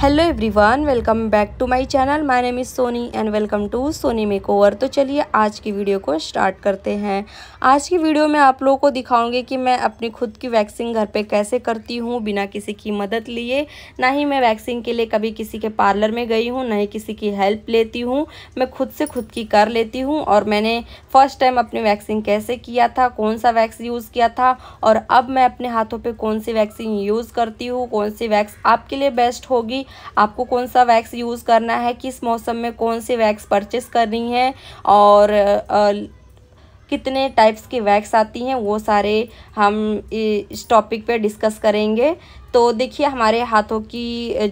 hello everyone welcome back to my channel my name is Soni and welcome to Soni makeover तो चलिए आज की video को स्टार्ट करते हैं आज की वीडियो में आप लोगों को दिखाऊंगी कि मैं अपनी खुद की वैक्सिंग घर पे कैसे करती हूँ बिना किसी की मदद लिए ना ही मैं वैक्सिंग के लिए कभी किसी के पार्लर में गई हूँ ना ही किसी की हेल्प लेती हूँ मैं खुद से खुद की कर लेती हूँ और मैंने फ़र्स्ट टाइम अपनी वैक्सिंग कैसे किया था कौन सा वैक्स यूज़ किया था और अब मैं अपने हाथों पर कौन सी वैक्सीन यूज़ करती हूँ कौन सी वैक्स आपके लिए बेस्ट होगी आपको कौन सा वैक्स यूज़ करना है किस मौसम में कौन सी वैक्स परचेस करनी है और आ, कितने टाइप्स की वैक्स आती हैं वो सारे हम इस टॉपिक पे डिस्कस करेंगे तो देखिए हमारे हाथों की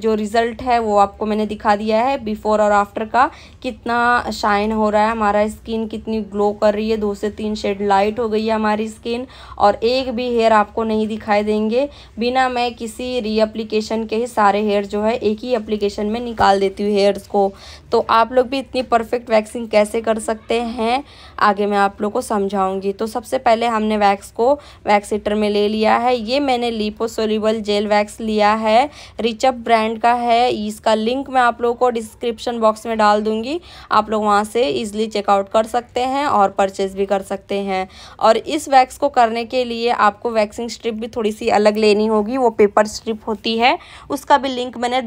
जो रिज़ल्ट है वो आपको मैंने दिखा दिया है बिफ़ोर और आफ्टर का कितना शाइन हो रहा है हमारा स्किन कितनी ग्लो कर रही है दो से तीन शेड लाइट हो गई है हमारी स्किन और एक भी हेयर आपको नहीं दिखाई देंगे बिना मैं किसी रीअप्लीकेशन के ही सारे हेयर जो है एक ही अप्लीकेशन में निकाल देती हूँ हेयर्स को तो आप लोग भी इतनी परफेक्ट वैक्सिंग कैसे कर सकते हैं आगे मैं आप लोग को समझाऊंगी तो सबसे पहले हमने वैक्स को वैक्सीटर में ले लिया है ये मैंने लिपोसोलिबल जेल वैक्स लिया है रिचअप ब्रांड का है इसका लिंक मैं आप लोगों को डिस्क्रिप्शन बॉक्स में डाल दूँगी आप लोग वहाँ से ईजिली चेकआउट कर सकते हैं और परचेज भी कर सकते हैं और इस वैक्स को करने के लिए आपको वैक्सिंग स्ट्रिप भी थोड़ी सी अलग लेनी होगी वो पेपर स्ट्रिप होती है उसका भी लिंक मैंने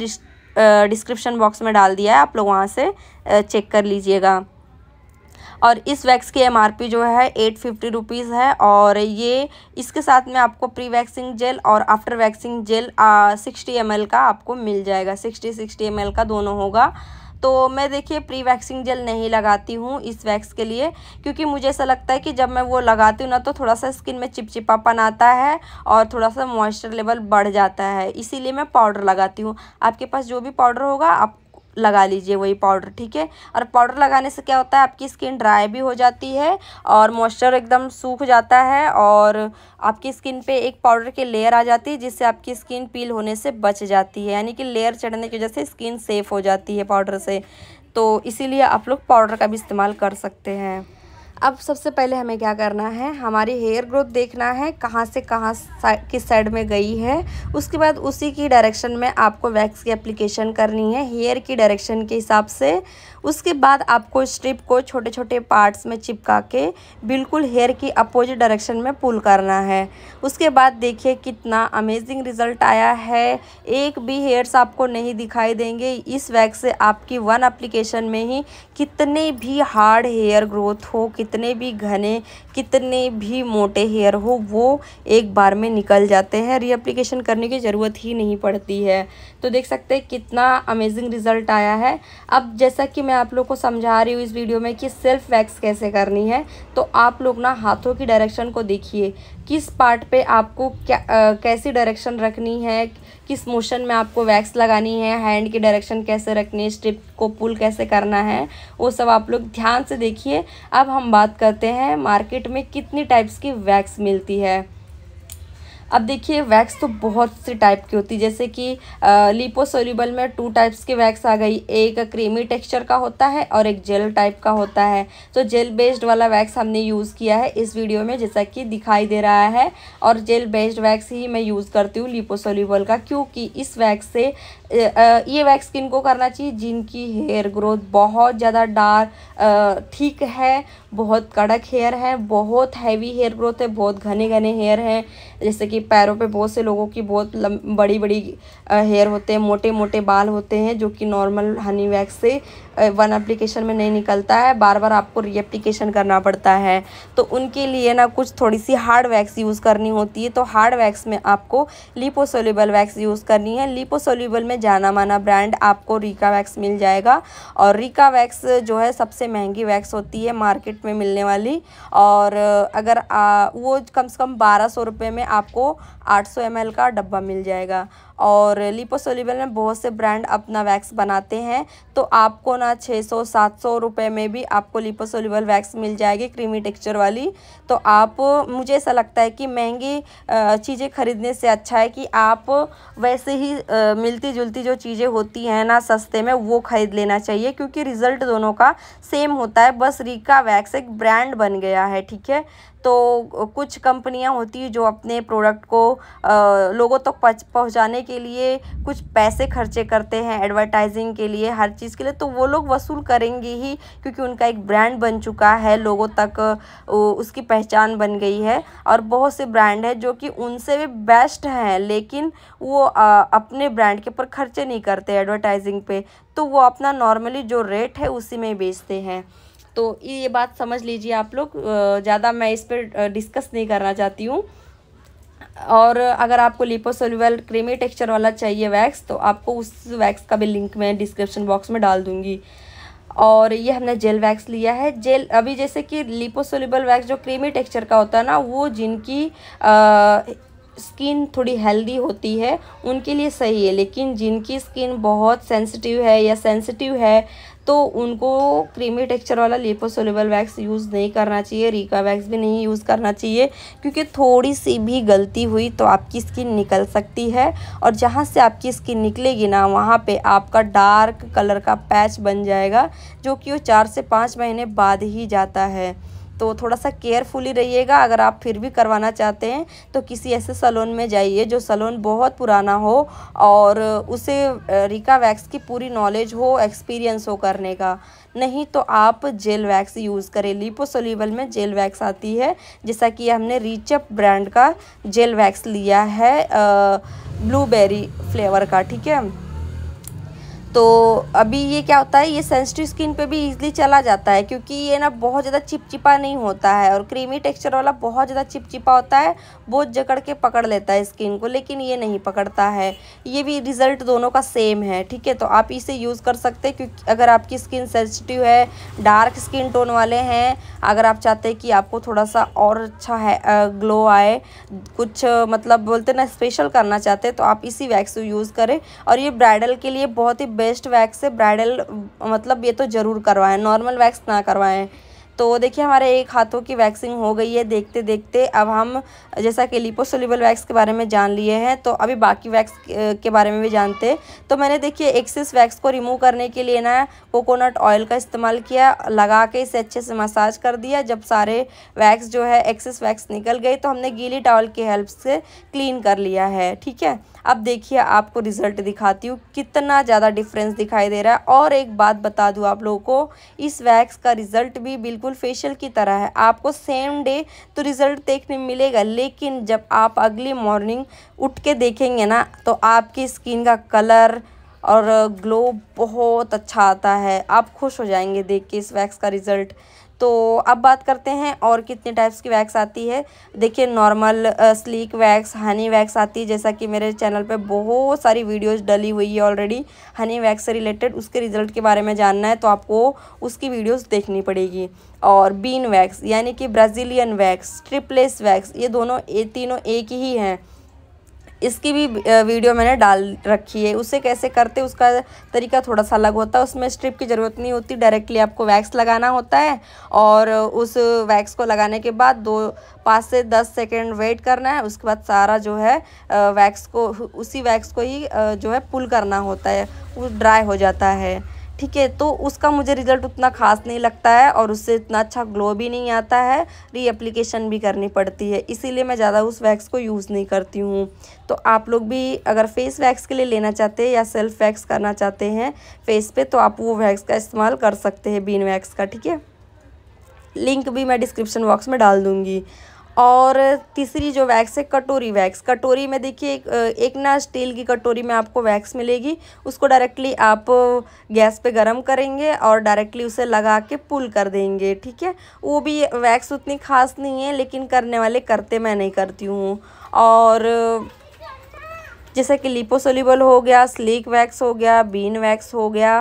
डिस्क्रिप्शन बॉक्स में डाल दिया है आप लोग वहाँ से चेक कर लीजिएगा और इस वैक्स की एमआरपी जो है एट फिफ्टी रुपीज़ है और ये इसके साथ में आपको प्री वैक्सिंग जेल और after waxing gel sixty M का आपको मिल जाएगा सिक्सटी सिक्सटी एम का दोनों होगा तो मैं देखिए प्री वैक्सिंग जेल नहीं लगाती हूँ इस वैक्स के लिए क्योंकि मुझे ऐसा लगता है कि जब मैं वो लगाती हूँ ना तो थोड़ा सा स्किन में चिपचिपापन आता है और थोड़ा सा मॉइस्चर लेवल बढ़ जाता है इसीलिए मैं पाउडर लगाती हूँ आपके पास जो भी पाउडर होगा आप लगा लीजिए वही पाउडर ठीक है और पाउडर लगाने से क्या होता है आपकी स्किन ड्राई भी हो जाती है और मॉइस्चर एकदम सूख जाता है और आपकी स्किन पे एक पाउडर की लेयर आ जाती है जिससे आपकी स्किन पील होने से बच जाती है यानी कि लेयर चढ़ने की वजह से स्किन सेफ़ हो जाती है पाउडर से तो इसीलिए आप लोग पाउडर का भी इस्तेमाल कर सकते हैं अब सबसे पहले हमें क्या करना है हमारी हेयर ग्रोथ देखना है कहाँ से कहाँ किस साइड में गई है उसके बाद उसी की डायरेक्शन में आपको वैक्स की एप्लीकेशन करनी है हेयर की डायरेक्शन के हिसाब से उसके बाद आपको स्ट्रिप को छोटे छोटे पार्ट्स में चिपका के बिल्कुल हेयर की अपोजिट डायरेक्शन में पुल करना है उसके बाद देखिए कितना अमेजिंग रिजल्ट आया है एक भी हेयर्स आपको नहीं दिखाई देंगे इस वैक्स से आपकी वन अप्लीकेशन में ही कितने भी हार्ड हेयर ग्रोथ हो कितने भी घने कितने भी मोटे हेयर हो वो एक बार में निकल जाते हैं रीअप्लीकेशन करने की ज़रूरत ही नहीं पड़ती है तो देख सकते हैं कितना अमेजिंग रिज़ल्ट आया है अब जैसा कि मैं आप लोग को समझा रही हूँ इस वीडियो में कि सेल्फ वैक्स कैसे करनी है तो आप लोग ना हाथों की डायरेक्शन को देखिए किस पार्ट पे आपको क्या आ, कैसी डायरेक्शन रखनी है किस मोशन में आपको वैक्स लगानी है हैंड की डायरेक्शन कैसे रखनी है स्ट्रिप को पुल कैसे करना है वो सब आप लोग ध्यान से देखिए अब हम बात करते हैं मार्केट में कितनी टाइप्स की वैक्स मिलती है अब देखिए वैक्स तो बहुत से टाइप की होती है जैसे कि लिपो सोल्यूबल में टू टाइप्स की वैक्स आ गई एक क्रीमी टेक्सचर का होता है और एक जेल टाइप का होता है तो जेल बेस्ड वाला वैक्स हमने यूज़ किया है इस वीडियो में जैसा कि दिखाई दे रहा है और जेल बेस्ड वैक्स ही मैं यूज़ करती हूँ लिपो सोल्यूबल का क्योंकि इस वैक्स से ये वैक्स किन को करना चाहिए जिनकी हेयर ग्रोथ बहुत ज़्यादा डार्क ठीक है बहुत कड़क हेयर है बहुत हैवी हेयर ग्रोथ है बहुत घने घने हेयर हैं जैसे कि पैरों पे बहुत से लोगों की बहुत बड़ी बड़ी हेयर होते हैं मोटे मोटे बाल होते हैं जो कि नॉर्मल हनी वैक्स से वन एप्लीकेशन में नहीं निकलता है बार बार आपको री एप्लीकेशन करना पड़ता है तो उनके लिए ना कुछ थोड़ी सी हार्ड वैक्स यूज़ करनी होती है तो हार्ड वैक्स में आपको लिपोसोल्यूबल वैक्स यूज़ करनी है लिपोसोल्यूबल में जाना माना ब्रांड आपको रिका वैक्स मिल जाएगा और रिका वैक्स जो है सबसे महंगी वैक्स होती है मार्केट में मिलने वाली और अगर आ, वो कम से कम बारह सौ रुपये में आपको आठ सौ एम का डब्बा मिल जाएगा और लिपोसोलिबल में बहुत से ब्रांड अपना वैक्स बनाते हैं तो आपको ना 600 700 रुपए में भी आपको लिपोसोलिबल वैक्स मिल जाएगी क्रीमी टेक्सचर वाली तो आप मुझे ऐसा लगता है कि महंगी चीज़ें ख़रीदने से अच्छा है कि आप वैसे ही मिलती जुलती जो चीज़ें होती हैं ना सस्ते में वो ख़रीद लेना चाहिए क्योंकि रिज़ल्ट दोनों का सेम होता है बस रीका वैक्स एक ब्रांड बन गया है ठीक है तो कुछ कंपनियां होती हैं जो अपने प्रोडक्ट को लोगों तक तो पहुंचाने के लिए कुछ पैसे खर्चे करते हैं एडवर्टाइजिंग के लिए हर चीज़ के लिए तो वो लोग वसूल करेंगे ही क्योंकि उनका एक ब्रांड बन चुका है लोगों तक उसकी पहचान बन गई है और बहुत से ब्रांड है जो कि उनसे भी बेस्ट हैं लेकिन वो अपने ब्रांड के ऊपर खर्चे नहीं करते एडवर्टाइजिंग पे तो वो अपना नॉर्मली जो रेट है उसी में बेचते हैं तो ये बात समझ लीजिए आप लोग ज़्यादा मैं इस पर डिस्कस नहीं करना चाहती हूँ और अगर आपको लिपोसोल्यूबल क्रीमी टेक्सचर वाला चाहिए वैक्स तो आपको उस वैक्स का भी लिंक मैं डिस्क्रिप्शन बॉक्स में डाल दूँगी और ये हमने जेल वैक्स लिया है जेल अभी जैसे कि लिपोसोल्यूबल वैक्स जो क्रीमी टेक्सचर का होता है ना वो जिनकी स्किन थोड़ी हेल्दी होती है उनके लिए सही है लेकिन जिनकी स्किन बहुत सेंसिटिव है या सेंसिटिव है तो उनको क्रीमी टेक्सचर वाला लिपोसोलेबल वैक्स यूज़ नहीं करना चाहिए रिका वैक्स भी नहीं यूज़ करना चाहिए क्योंकि थोड़ी सी भी गलती हुई तो आपकी स्किन निकल सकती है और जहाँ से आपकी स्किन निकलेगी ना वहाँ पे आपका डार्क कलर का पैच बन जाएगा जो कि वो चार से पाँच महीने बाद ही जाता है तो थोड़ा सा केयरफुली रहिएगा अगर आप फिर भी करवाना चाहते हैं तो किसी ऐसे सलोन में जाइए जो सलोन बहुत पुराना हो और उसे रिका वैक्स की पूरी नॉलेज हो एक्सपीरियंस हो करने का नहीं तो आप जेल वैक्स यूज़ करें लिपोसोलिबल में जेल वैक्स आती है जैसा कि हमने रीचअप ब्रांड का जेल वैक्स लिया है ब्लूबेरी फ्लेवर का ठीक है तो अभी ये क्या होता है ये सेंसिटिव स्किन पे भी इजीली चला जाता है क्योंकि ये ना बहुत ज़्यादा चिपचिपा नहीं होता है और क्रीमी टेक्सचर वाला बहुत ज़्यादा चिपचिपा होता है बहुत जकड़ के पकड़ लेता है स्किन को लेकिन ये नहीं पकड़ता है ये भी रिज़ल्ट दोनों का सेम है ठीक है तो आप इसे यूज़ कर सकते हैं क्योंकि अगर आपकी स्किन सेंसिटिव है डार्क स्किन टोन वाले हैं अगर आप चाहते हैं कि आपको थोड़ा सा और अच्छा है ग्लो आए कुछ मतलब बोलते ना स्पेशल करना चाहते हैं तो आप इसी वैक्स यूज़ करें और ये ब्राइडल के लिए बहुत ही बेस्ट वैक्स से ब्राइडल मतलब ये तो ज़रूर करवाएं नॉर्मल वैक्स ना करवाएं तो देखिए हमारे एक हाथों की वैक्सिंग हो गई है देखते देखते अब हम जैसा कि लिपोसोलिबल वैक्स के बारे में जान लिए हैं तो अभी बाकी वैक्स के बारे में भी जानते तो मैंने देखिए एक्सेस वैक्स को रिमूव करने के लिए ना कोकोनट ऑयल का इस्तेमाल किया लगा के इसे अच्छे से मसाज कर दिया जब सारे वैक्स जो है एक्सेस वैक्स निकल गए तो हमने गीली टॉवल की हेल्प से क्लीन कर लिया है ठीक है अब देखिए आपको रिज़ल्ट दिखाती हूँ कितना ज़्यादा डिफरेंस दिखाई दे रहा है और एक बात बता दूँ आप लोगों को इस वैक्स का रिज़ल्ट भी बिल्कुल बिल्कुल फेशियल की तरह है आपको सेम डे तो रिज़ल्ट देखने मिलेगा लेकिन जब आप अगली मॉर्निंग उठ के देखेंगे ना तो आपकी स्किन का कलर और ग्लो बहुत अच्छा आता है आप खुश हो जाएंगे देख के इस वैक्स का रिज़ल्ट तो अब बात करते हैं और कितने टाइप्स की वैक्स आती है देखिए normal sleek wax honey wax आती है जैसा कि मेरे चैनल पे बहुत सारी वीडियोस डली हुई है ऑलरेडी हनी वैक्स से रिलेटेड उसके रिज़ल्ट के बारे में जानना है तो आपको उसकी वीडियोस देखनी पड़ेगी और बीन वैक्स यानी कि ब्राज़ीलियन वैक्स ट्रिपलेस वैक्स ये दोनों ये तीनों एक ही हैं इसकी भी वीडियो मैंने डाल रखी है उसे कैसे करते उसका तरीका थोड़ा सा अलग होता है उसमें स्ट्रिप की ज़रूरत नहीं होती डायरेक्टली आपको वैक्स लगाना होता है और उस वैक्स को लगाने के बाद दो पाँच से दस सेकेंड वेट करना है उसके बाद सारा जो है वैक्स को उसी वैक्स को ही जो है पुल करना होता है वो ड्राई हो जाता है ठीक है तो उसका मुझे रिज़ल्ट उतना खास नहीं लगता है और उससे इतना अच्छा ग्लो भी नहीं आता है रीअप्लीकेशन भी करनी पड़ती है इसीलिए मैं ज़्यादा उस वैक्स को यूज़ नहीं करती हूँ तो आप लोग भी अगर फेस वैक्स के लिए लेना चाहते हैं या सेल्फ वैक्स करना चाहते हैं फेस पे तो आप वो वैक्स का इस्तेमाल कर सकते हैं बीन वैक्स का ठीक है लिंक भी मैं डिस्क्रिप्शन बॉक्स में डाल दूँगी और तीसरी जो वैक्स है कटोरी वैक्स कटोरी में देखिए एक, एक ना स्टील की कटोरी में आपको वैक्स मिलेगी उसको डायरेक्टली आप गैस पे गरम करेंगे और डायरेक्टली उसे लगा के पुल कर देंगे ठीक है वो भी वैक्स उतनी खास नहीं है लेकिन करने वाले करते मैं नहीं करती हूँ और जैसे कि लिपोसोलिबल हो गया स्लीक वैक्स हो गया बीन वैक्स हो गया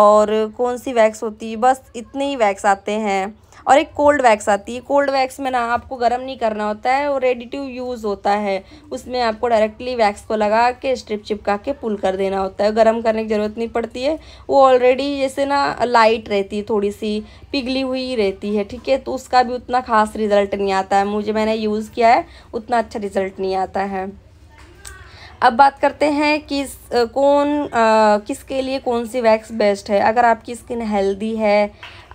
और कौन सी वैक्स होती बस इतने ही वैक्स आते हैं और एक कोल्ड वैक्स आती है कोल्ड वैक्स में ना आपको गर्म नहीं करना होता है वो रेडी टू यूज़ होता है उसमें आपको डायरेक्टली वैक्स को लगा के स्ट्रिप चिपका के पुल कर देना होता है गर्म करने की ज़रूरत नहीं पड़ती है वो ऑलरेडी जैसे ना लाइट रहती है थोड़ी सी पिघली हुई रहती है ठीक है तो उसका भी उतना खास रिज़ल्ट नहीं आता है मुझे मैंने यूज़ किया है उतना अच्छा रिज़ल्ट नहीं आता है अब बात करते हैं किस कौन किसके लिए कौन सी वैक्स बेस्ट है अगर आपकी स्किन हेल्दी है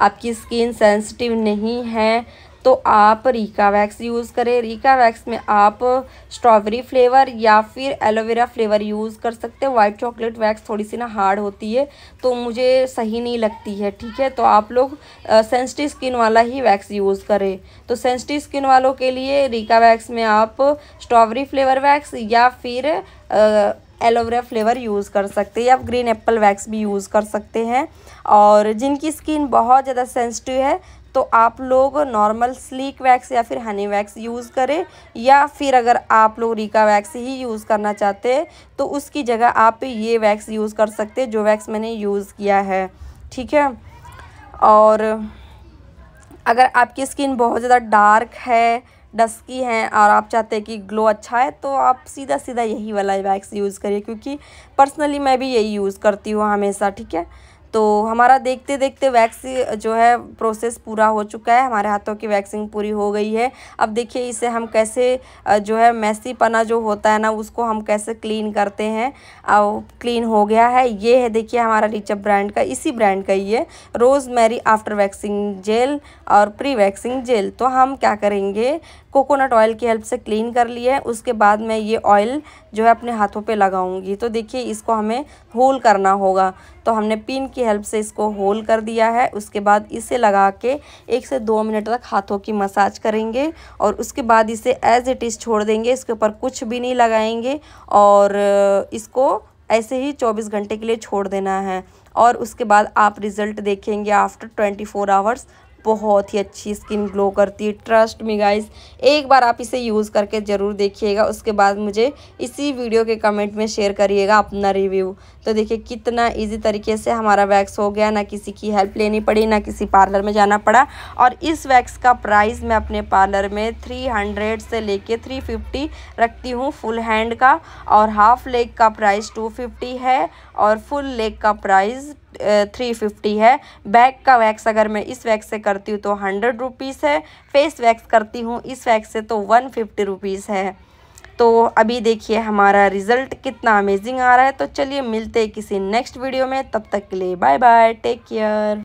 आपकी स्किन सेंसिटिव नहीं है तो आप रीका वैक्स यूज़ करें रीका वैक्स में आप स्ट्रॉबेरी फ्लेवर या फिर एलोवेरा फ्लेवर यूज़ कर सकते हैं वाइट चॉकलेट वैक्स थोड़ी सी ना हार्ड होती है तो मुझे सही नहीं लगती है ठीक है तो आप लोग सेंसिटिव स्किन वाला ही वैक्स यूज़ करें तो सेंसिटिव स्किन वालों के लिए रीका वैक्स में आप स्ट्रॉबेरी फ्लेवर वैक्स या फिर एलोवेरा फ्लेवर यूज़ कर सकते हैं या ग्रीन एप्पल वैक्स भी यूज़ कर सकते हैं और जिनकी स्किन बहुत ज़्यादा सेंसिटिव है तो आप लोग नॉर्मल स्लीक वैक्स या फिर हनी वैक्स यूज़ करें या फिर अगर आप लोग रिका वैक्स ही यूज़ करना चाहते हैं तो उसकी जगह आप ये वैक्स यूज़ कर सकते हैं जो वैक्स मैंने यूज़ किया है ठीक है और अगर आपकी स्किन बहुत ज़्यादा डार्क है डस्की है और आप चाहते हैं कि ग्लो अच्छा है तो आप सीधा सीधा यही वाला वैक्स यूज़ करिए क्योंकि पर्सनली मैं भी यही यूज़ करती हूँ हमेशा ठीक है तो हमारा देखते देखते वैक्स जो है प्रोसेस पूरा हो चुका है हमारे हाथों की वैक्सिंग पूरी हो गई है अब देखिए इसे हम कैसे जो है मैसी पना जो होता है ना उसको हम कैसे क्लीन करते हैं और क्लीन हो गया है ये है देखिए हमारा रिचअप ब्रांड का इसी ब्रांड का ये rosemary after waxing gel और प्री वैक्सिंग जेल तो हम क्या करेंगे कोकोनट ऑयल की हेल्प से क्लीन कर लिया है उसके बाद मैं ये ऑयल जो है अपने हाथों पे लगाऊंगी तो देखिए इसको हमें होल करना होगा तो हमने पिन की हेल्प से इसको होल कर दिया है उसके बाद इसे लगा के एक से दो मिनट तक हाथों की मसाज करेंगे और उसके बाद इसे एज इट इज़ छोड़ देंगे इसके ऊपर कुछ भी नहीं लगाएंगे और इसको ऐसे ही 24 घंटे के लिए छोड़ देना है और उसके बाद आप रिज़ल्ट देखेंगे आफ्टर 24 फोर आवर्स बहुत ही अच्छी स्किन ग्लो करती है ट्रस्ट मी गाइस एक बार आप इसे यूज़ करके ज़रूर देखिएगा उसके बाद मुझे इसी वीडियो के कमेंट में शेयर करिएगा अपना रिव्यू तो देखिए कितना इजी तरीके से हमारा वैक्स हो गया ना किसी की हेल्प लेनी पड़ी ना किसी पार्लर में जाना पड़ा और इस वैक्स का प्राइस मैं अपने पार्लर में थ्री हंड्रेड से ले थ्री फिफ्टी रखती हूँ फुल हैंड का और हाफ लेग का प्राइस टू फिफ्टी है और फुल लेग का प्राइज़ थ्री फिफ्टी है बैक का वैक्स अगर मैं इस वैक्स से करती हूँ तो हंड्रेड रुपीज़ है फेस वैक्स करती हूँ इस वैक्स से तो वन फिफ्टी रुपीज़ है तो अभी देखिए हमारा रिज़ल्ट कितना अमेजिंग आ रहा है तो चलिए मिलते किसी नेक्स्ट वीडियो में तब तक के लिए बाय बाय टेक केयर